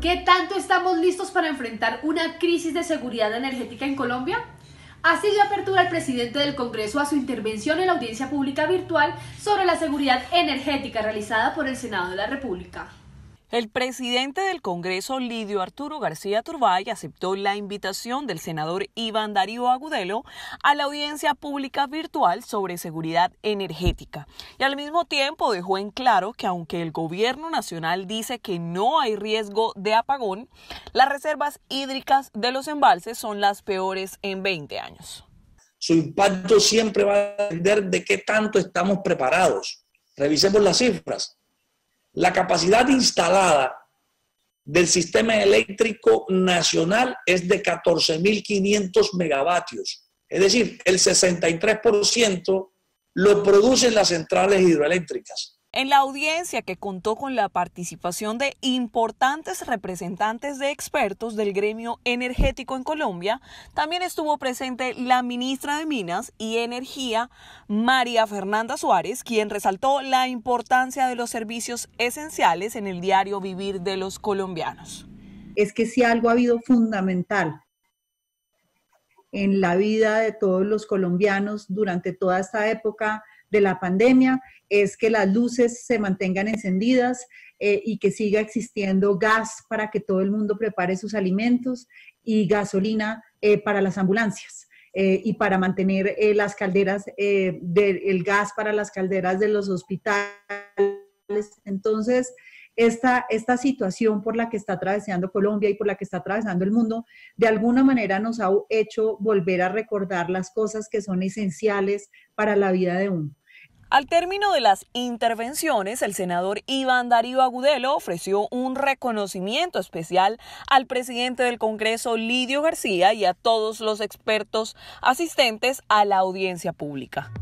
¿Qué tanto estamos listos para enfrentar una crisis de seguridad energética en Colombia? Así dio apertura el presidente del Congreso a su intervención en la audiencia pública virtual sobre la seguridad energética realizada por el Senado de la República. El presidente del Congreso, Lidio Arturo García Turbay, aceptó la invitación del senador Iván Darío Agudelo a la audiencia pública virtual sobre seguridad energética y al mismo tiempo dejó en claro que aunque el gobierno nacional dice que no hay riesgo de apagón, las reservas hídricas de los embalses son las peores en 20 años. Su impacto siempre va a depender de qué tanto estamos preparados. Revisemos las cifras la capacidad instalada del sistema eléctrico nacional es de 14.500 megavatios. Es decir, el 63% lo producen las centrales hidroeléctricas. En la audiencia que contó con la participación de importantes representantes de expertos del gremio energético en Colombia, también estuvo presente la ministra de Minas y Energía, María Fernanda Suárez, quien resaltó la importancia de los servicios esenciales en el diario vivir de los colombianos. Es que si algo ha habido fundamental en la vida de todos los colombianos durante toda esta época, de la pandemia es que las luces se mantengan encendidas eh, y que siga existiendo gas para que todo el mundo prepare sus alimentos y gasolina eh, para las ambulancias. Eh, y para mantener las calderas del gas para las calderas de los hospitales. Entonces, esta, esta, situación por la que está atravesando Colombia y por la que está atravesando el mundo, de alguna manera nos ha hecho volver a recordar las cosas que son esenciales para la vida de uno. Al término de las intervenciones, el senador Iván Darío Agudelo ofreció un reconocimiento especial al presidente del Congreso, Lidio García, y a todos los expertos asistentes a la audiencia pública.